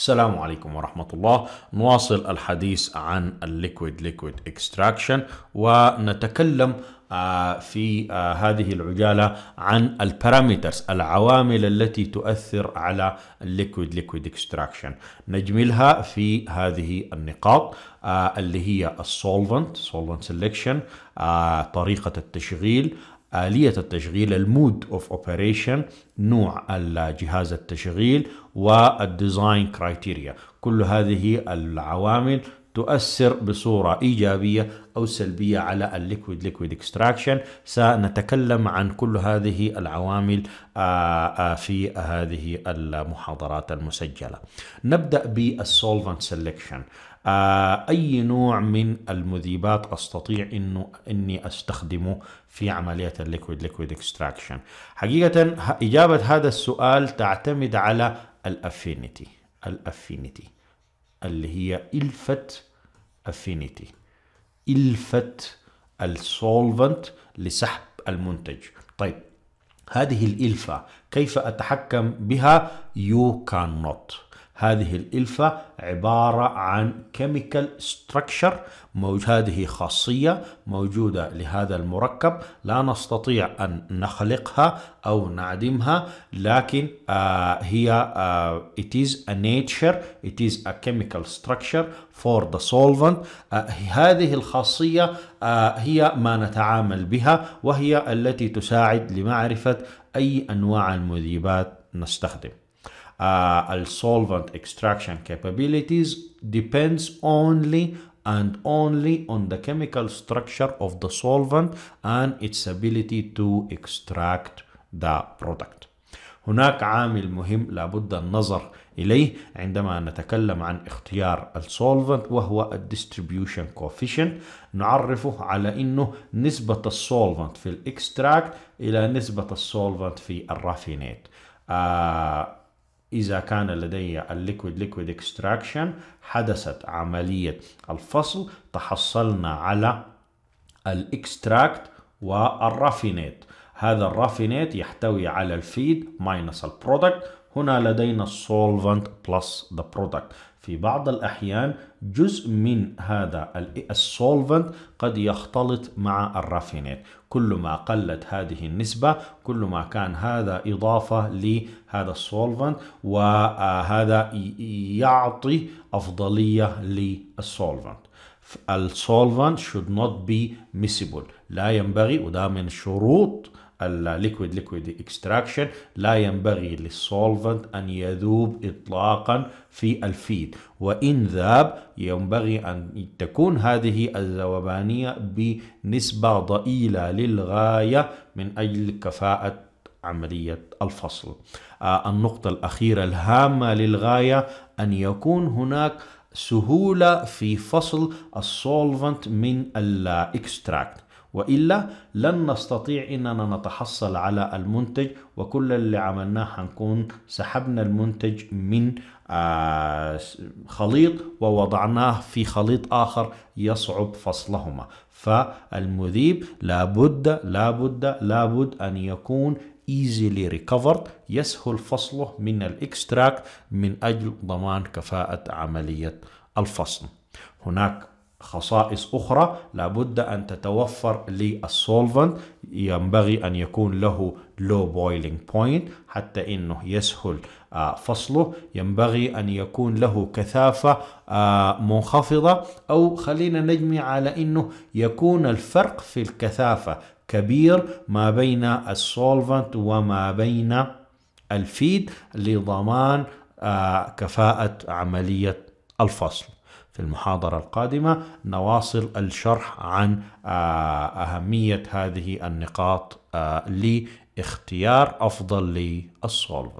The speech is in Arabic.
السلام عليكم ورحمة الله نواصل الحديث عن الليكويد ليكويد اكستراكشن ونتكلم آه، في آه، هذه العجالة عن البارامترز العوامل التي تؤثر على الليكويد ليكويد اكستراكشن نجملها في هذه النقاط آه، اللي هي السولفنت سولفنت سيلكشن طريقة التشغيل آلية التشغيل المود اوف اوبريشن نوع جهاز التشغيل والديزاين كرايتيريا كل هذه العوامل تؤثر بصورة إيجابية أو سلبية على الليكويد ليكويد اكستراكشن سنتكلم عن كل هذه العوامل آه، آه، في هذه المحاضرات المسجلة نبدأ بالسولفنت سيلكشن آه، أي نوع من المذيبات أستطيع إنه إني أستخدمه في عملية الليكويد ليكويد اكستراكشن حقيقة إجابة هذا السؤال تعتمد على الافينيتي الافينيتي اللي هي الفت افينيتي الفت السولفنت لسحب المنتج طيب هذه الالفه كيف اتحكم بها you cannot هذه الإلفة عبارة عن chemical structure هذه خاصية موجودة لهذا المركب لا نستطيع أن نخلقها أو نعدمها لكن آه هي آه it is a nature it is a chemical structure for the solvent آه، هذه الخاصية آه هي ما نتعامل بها وهي التي تساعد لمعرفة أي أنواع المذيبات نستخدم uh, al solvent extraction capabilities depends only and only on the chemical structure of the solvent and its ability to extract the product. هناك عامل مهم لابد النظر إليه عندما نتكلم عن اختيار السولفنت وهو الديستريبيوشن كوفيشنت نعرفه على أنه نسبة السولفنت في الإكستراكت إلى نسبة السولفنت في الرافينات آه إذا كان لدي الليكويد ليكويد اكستراكشن حدثت عملية الفصل تحصلنا على الاكستراكت والرافينيت هذا الرافينيت يحتوي على الفيد ماينس البرودكت هنا لدينا solvent بلس the product في بعض الأحيان جزء من هذا السولفنت قد يختلط مع الرافينات كل ما قلت هذه النسبة كل ما كان هذا إضافة لهذا السولفنت وهذا آه، يعطي أفضلية للسولفنت السولفنت should not be miscible لا ينبغي وده من شروط الليكويد ليكويد اكستراكشن لا ينبغي للسولفنت أن يذوب إطلاقا في الفيد وإن ذاب ينبغي أن تكون هذه الذوبانية بنسبة ضئيلة للغاية من أجل كفاءة عملية الفصل آه النقطة الأخيرة الهامة للغاية أن يكون هناك سهولة في فصل السولفنت من الاكستراكت وإلا لن نستطيع إننا نتحصل على المنتج وكل اللي عملناه حنكون سحبنا المنتج من آه، خليط ووضعناه في خليط آخر يصعب فصلهما فالمذيب لابد لابد لابد أن يكون easily recovered يسهل فصله من الاكستراكت من أجل ضمان كفاءة عملية الفصل هناك خصائص أخرى لابد أن تتوفر للسولفنت ينبغي أن يكون له low boiling point حتى أنه يسهل آه، فصله ينبغي أن يكون له كثافة آه، منخفضة أو خلينا نجمع على أنه يكون الفرق في الكثافة كبير ما بين السولفنت وما بين الفيد لضمان آه، كفاءة عملية الفصل في المحاضرة القادمة نواصل الشرح عن آه، أهمية هذه النقاط آه، لاختيار أفضل للسولفر